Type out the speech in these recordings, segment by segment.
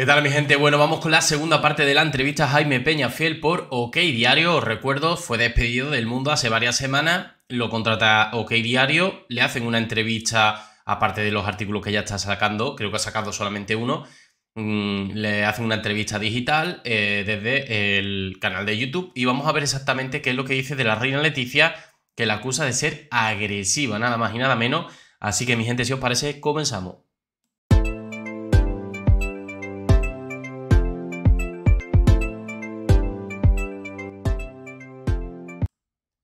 ¿Qué tal mi gente? Bueno, vamos con la segunda parte de la entrevista Jaime Peña Fiel por OK Diario. Os recuerdo, fue despedido del mundo hace varias semanas, lo contrata OK Diario, le hacen una entrevista, aparte de los artículos que ya está sacando, creo que ha sacado solamente uno, mm, le hacen una entrevista digital eh, desde el canal de YouTube y vamos a ver exactamente qué es lo que dice de la reina Leticia, que la acusa de ser agresiva, nada más y nada menos. Así que mi gente, si os parece, comenzamos.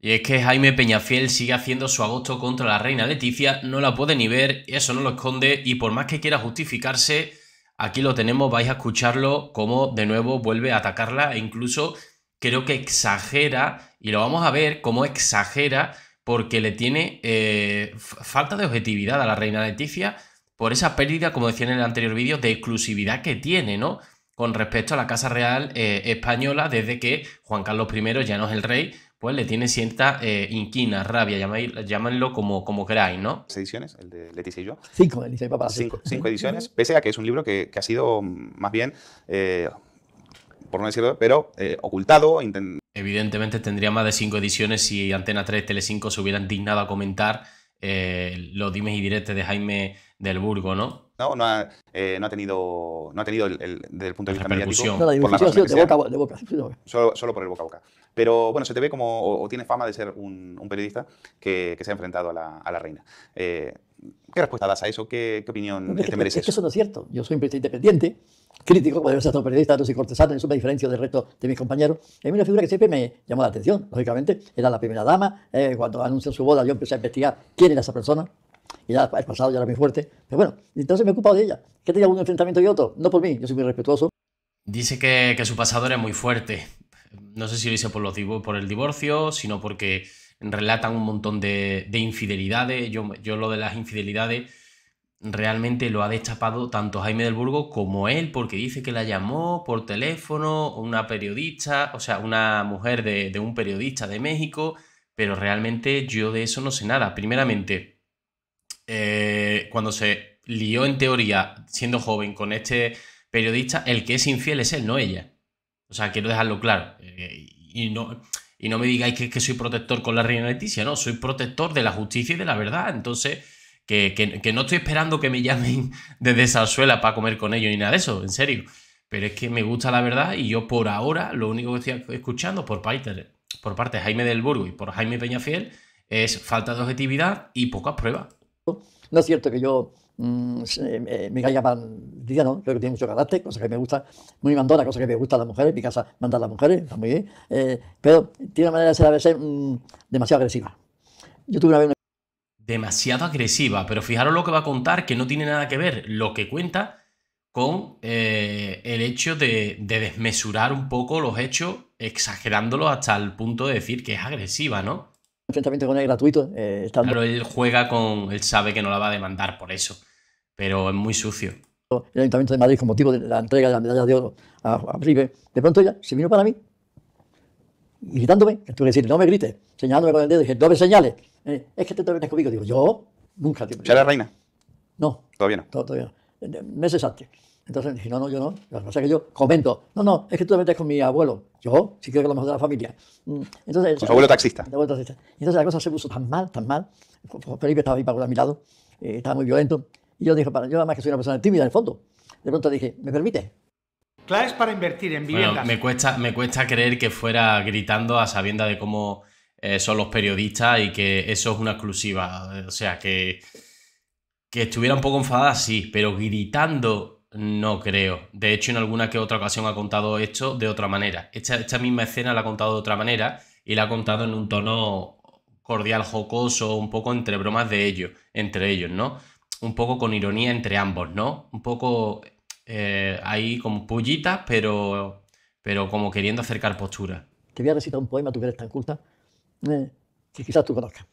Y es que Jaime Peñafiel sigue haciendo su agosto contra la reina Leticia, no la puede ni ver, eso no lo esconde y por más que quiera justificarse, aquí lo tenemos, vais a escucharlo como de nuevo vuelve a atacarla e incluso creo que exagera y lo vamos a ver cómo exagera porque le tiene eh, falta de objetividad a la reina Leticia por esa pérdida, como decía en el anterior vídeo, de exclusividad que tiene, ¿no? Con respecto a la Casa Real eh, Española desde que Juan Carlos I ya no es el rey pues le tiene cierta eh, inquina, rabia, llámanlo como, como queráis, ¿no? ¿Cinco ediciones, el de Leticia y yo. Cinco, Leticia y papá. Cinco, ediciones, pese a que es un libro que, ha sido más bien, eh, por no decirlo, pero eh, ocultado. Evidentemente tendría más de cinco ediciones si Antena 3 y 5 se hubieran dignado a comentar los dimes y directes de Jaime del Burgo, ¿no? Eh, no, ha, tenido, no ha tenido el, desde el punto de vista mediático. la de Solo, por el boca a boca. Pero bueno, se te ve como, o, tiene fama de ser un, periodista que, se ha enfrentado a la, reina. Eh, ¿Qué respuesta das a eso? ¿Qué, opinión te mereces? eso no es cierto. Yo soy un periodista independiente, crítico, como debe ser todo periodista, no soy cortesano, eso me diferencia del resto de mis compañeros. Hay una figura que siempre me llamó la atención, lógicamente, era la primera dama. Eh, cuando anunció su boda yo empecé a investigar quién era esa persona, y ya el pasado ya era muy fuerte. Pero bueno, entonces me he ocupado de ella. ...que tenía un enfrentamiento y otro? No por mí, yo soy muy respetuoso. Dice que, su pasado era muy fuerte. No sé si lo hice por, los, por el divorcio, sino porque relatan un montón de, infidelidades. Yo, yo lo de las infidelidades realmente lo ha destapado tanto Jaime del Burgo como él, porque dice que la llamó por teléfono una periodista, o sea, una mujer de, de, un periodista de México, pero realmente yo de eso no sé nada. Primeramente, eh, cuando se lió en teoría siendo joven con este periodista, el que es infiel es él, no ella. O sea, quiero dejarlo claro. Eh, y, no, y no me digáis que, soy protector con la reina Leticia, no, soy protector de la justicia y de la verdad. Entonces, que, no estoy esperando que me llamen desde suela para comer con ellos ni nada de eso, en serio. Pero es que me gusta la verdad y yo por ahora lo único que estoy escuchando por, por parte de Jaime del Burgo y por Jaime Peñafiel es falta de objetividad y pocas pruebas. No es cierto que yo mm, me caiga pan, no, creo que tiene mucho carácter, cosa que me gusta, muy mandona, cosa que me gusta a las mujeres, mi casa a las mujeres, está muy bien, eh, pero tiene una manera de ser a veces mm, demasiado agresiva. Yo tuve una vez Demasiado agresiva, pero fijaros lo que va a contar, que no tiene nada que ver lo que cuenta con eh, el hecho de, de desmesurar un poco los hechos, exagerándolos hasta el punto de decir que es agresiva, ¿no? enfrentamiento con él gratuito. Eh, estando... Claro, él juega con. Él sabe que no la va a demandar por eso, pero es muy sucio. El Ayuntamiento de Madrid, con motivo de la entrega de la medalla de oro a, a de pronto ella se vino para mí, gritándome, que tuve que decir, no me grites, señalándome con el dedo, dije, no me señales, eh, es que te metes conmigo. Digo, yo nunca. ¿Ya era reina? No. Todavía no. Todavía no. Meses eh, antes. Entonces dije, no, no, yo no. Lo que pasa es que yo comento, no, no, es que tú te metes con mi abuelo. Yo sí creo que lo mejor de la familia. Mm, entonces, con abuelo taxista. abuelo taxista. Entonces la cosa se puso tan mal, tan mal. Felipe estaba ahí para mi lado, eh, estaba muy violento. Y yo dije, para, yo además que soy una persona tímida en el fondo. De pronto dije, ¿me permite? Claves para invertir en viviendas. Bueno, me, cuesta, me cuesta creer que fuera gritando a sabienda de cómo eh, son los periodistas y que eso es una exclusiva. O sea, que, que estuviera un poco enfadada, sí, pero gritando no creo. De hecho, en alguna que otra ocasión ha contado esto de otra manera. Esta, misma escena la ha contado de otra manera y la ha contado en un tono cordial, jocoso, un poco entre bromas de ellos, entre ellos, ¿no? Un poco con ironía entre ambos, ¿no? Un poco eh, ahí como pullitas, pero, pero como queriendo acercar posturas. Te voy a recitar un poema, tú que eres tan culta, que eh, quizás tú conozcas.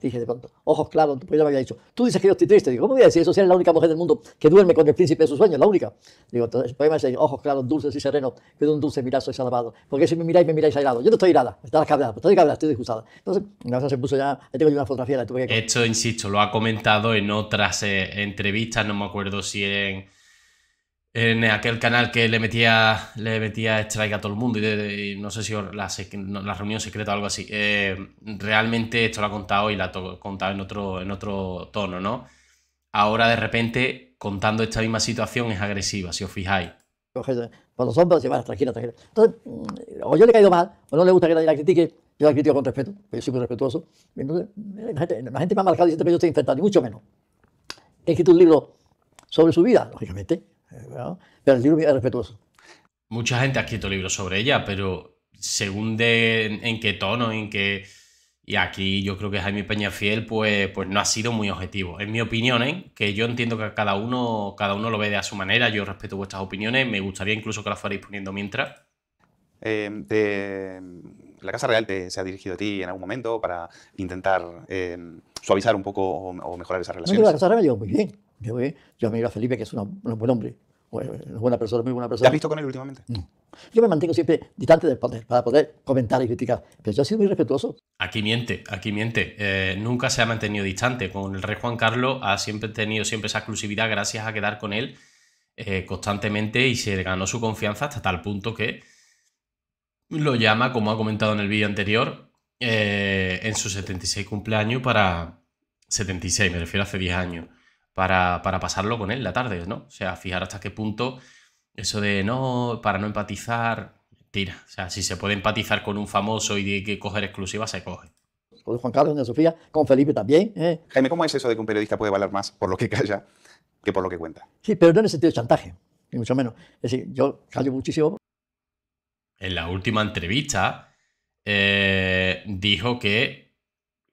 Dije de pronto, ojos claros, pues ya me había dicho, tú dices que yo estoy triste. Digo, ¿cómo voy a decir eso si eres la única mujer del mundo que duerme con el príncipe de sus sueños? La única. Digo, entonces el poema dice, ojos claros, dulces y serenos, que de un dulce mirazo soy salvado. Porque si me miráis, me miráis airado. Yo no estoy irada, me cabreada, estoy cabreada, estoy disgustada. Entonces, una cosa se puso ya, le tengo yo una fotografía, la tuve que... Esto, insisto, lo ha comentado en otras eh, entrevistas, no me acuerdo si en en aquel canal que le metía, le metía strike a todo el mundo y, no sé si la, reunión secreta o algo así. Eh, realmente esto lo ha contado y lo ha contado en otro, en otro tono, ¿no? Ahora de repente, contando esta misma situación, es agresiva, si os fijáis. para pues por pues los hombros y tranquila, tranquila. Entonces, mm, o yo le he caído mal, o no le gusta que nadie la critique, yo la critico con respeto, porque yo soy muy respetuoso. Eh, la gente, la gente me ha marcado diciendo que yo estoy infectado, ni mucho menos. He escrito un libro sobre su vida, lógicamente, pero el libro es respetuoso. Mucha gente ha escrito libros sobre ella, pero según en, qué tono, en qué... Y aquí yo creo que Jaime Peña pues, pues no ha sido muy objetivo. En mi opinión, ¿eh? que yo entiendo que cada uno, cada uno lo ve de a su manera, yo respeto vuestras opiniones, me gustaría incluso que las fuerais poniendo mientras. Eh, la Casa Real te, se ha dirigido a ti en algún momento para intentar eh, suavizar un poco o, mejorar esa relación la Casa Real me llevo muy bien. Yo, eh, yo a Felipe, que es un buen hombre, una eh, buena persona, muy buena persona. has visto con él últimamente? Yo me mantengo siempre distante del poder para poder comentar y criticar, pero yo he sido muy respetuoso. Aquí miente, aquí miente. Eh, nunca se ha mantenido distante. Con el rey Juan Carlos ha siempre tenido siempre esa exclusividad gracias a quedar con él eh, constantemente y se ganó su confianza hasta tal punto que lo llama, como ha comentado en el vídeo anterior, en su 76 cumpleaños para... 76, me refiero a hace 10 años para, para pasarlo con él la tarde, ¿no? O sea, fijar hasta qué punto eso de no, para no empatizar, tira. O sea, si se puede empatizar con un famoso y de que coger exclusiva, se coge. Con Juan Carlos, con Sofía, con Felipe también. ¿eh? Jaime, ¿cómo es eso de que un periodista puede valer más por lo que calla que por lo que cuenta? Sí, pero no en el sentido de chantaje, ni mucho menos. Es decir, yo callo muchísimo. En la última entrevista eh, dijo que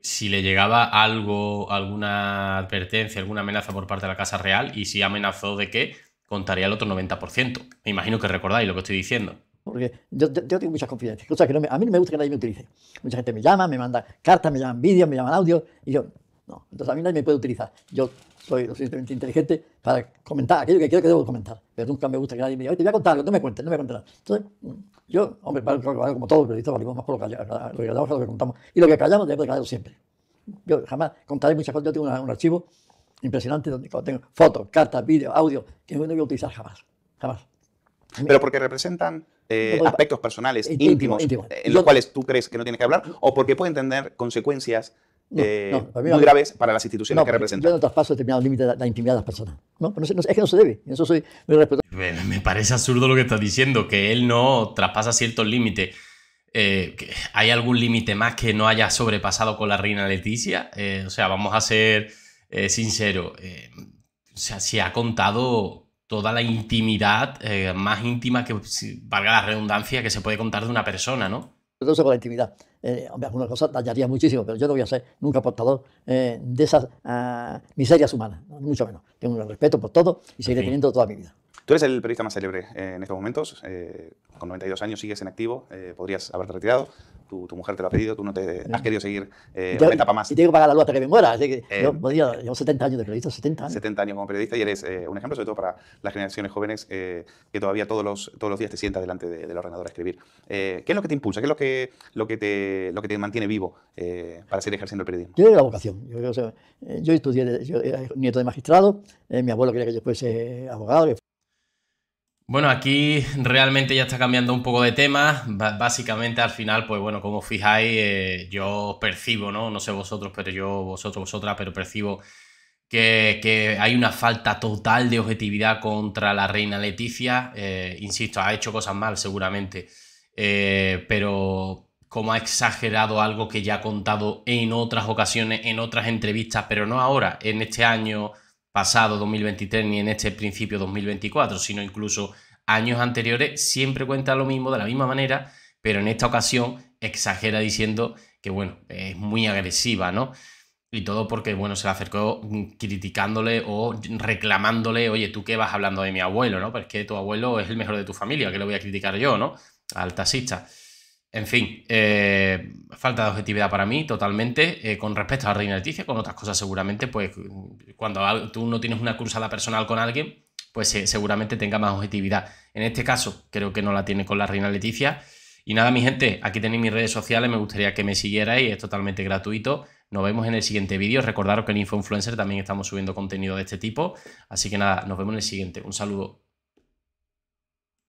si le llegaba algo, alguna advertencia, alguna amenaza por parte de la Casa Real y si amenazó de que contaría el otro 90%. Me imagino que recordáis lo que estoy diciendo. Porque yo, tengo muchas confidencias, cosas que a mí no me gusta que nadie me utilice. Mucha gente me llama, me manda cartas, me llaman vídeos, me llaman audio y yo, entonces a mí nadie me puede utilizar. Yo soy lo suficientemente inteligente para comentar aquello que quiero que debo comentar. Pero nunca me gusta que nadie me diga, te voy a contar, algo no me cuentes, no me cuentes nada. Entonces, mm, yo, hombre, como todos los periodistas, valimos más por lo que, lo que lo que contamos. Y lo que callamos debe de siempre. Yo jamás contaré muchas cosas. Yo tengo un archivo impresionante donde tengo fotos, cartas, vídeos, audio, que no voy a utilizar jamás. Jamás. Pero porque representan eh, aspectos personales, íntimos, eh, en los cuales tú crees que no tienes que hablar, o porque pueden tener consecuencias no, eh, no, muy graves para las instituciones que representan. Yo no traspaso determinados límites de la intimidad de las personas. No, es que no se debe. Eso soy Me parece absurdo lo que estás diciendo, que él no traspasa ciertos límites. Eh, ¿Hay algún límite más que no haya sobrepasado con la reina Leticia? Eh, o sea, vamos a ser sinceros. o sea, se ha contado toda la intimidad más íntima que, valga la redundancia, que se puede contar de una persona, ¿no? todo eso con la intimidad. Eh, algunas cosas dañaría muchísimo, pero yo no voy a ser nunca portador eh, de esas ah, miserias humanas, mucho menos. Tengo un respeto por todo y seguiré teniendo toda mi vida. Tú eres el periodista más célebre eh, en estos momentos, eh, con 92 años sigues en activo, eh, podrías haberte retirado, tu, mujer te lo ha pedido, tú no te has querido seguir etapa más. Y tengo que pagar la luz hasta que me muera, yo, llevo 70 años de periodista, 70 años. 70 años como periodista y eres un ejemplo sobre todo para las generaciones jóvenes que todavía todos los, todos los días te sientas delante del ordenador a escribir. ¿Qué es lo que te impulsa? ¿Qué es lo que, lo que, te, lo que te mantiene vivo para seguir ejerciendo el periodismo? Yo la vocación. Yo, estudié, yo era nieto de magistrado, mi abuelo quería que yo fuese abogado, bueno, aquí realmente ya está cambiando un poco de tema. básicamente al final, pues bueno, como fijáis, eh, yo percibo, ¿no? No sé vosotros, pero yo, vosotros, vosotras, pero percibo que, hay una falta total de objetividad contra la reina Leticia. Eh, insisto, ha hecho cosas mal seguramente, eh, pero como ha exagerado algo que ya ha contado en otras ocasiones, en otras entrevistas, pero no ahora, en este año pasado 2023 ni en este principio 2024, sino incluso años anteriores, siempre cuenta lo mismo de la misma manera, pero en esta ocasión exagera diciendo que, bueno, es muy agresiva, ¿no? Y todo porque, bueno, se le acercó criticándole o reclamándole, oye, ¿tú qué vas hablando de mi abuelo, no? Porque que tu abuelo es el mejor de tu familia, que lo voy a criticar yo, ¿no? Al taxista. En fin, eh, falta de objetividad para mí totalmente. Eh, con respecto a la Reina Leticia, con otras cosas seguramente, pues cuando tú no tienes una cruzada personal con alguien, pues eh, seguramente tenga más objetividad. En este caso, creo que no la tiene con la Reina Leticia. Y nada, mi gente, aquí tenéis mis redes sociales, me gustaría que me siguierais, es totalmente gratuito. Nos vemos en el siguiente vídeo. Recordaros que en Influencer también estamos subiendo contenido de este tipo. Así que nada, nos vemos en el siguiente. Un saludo.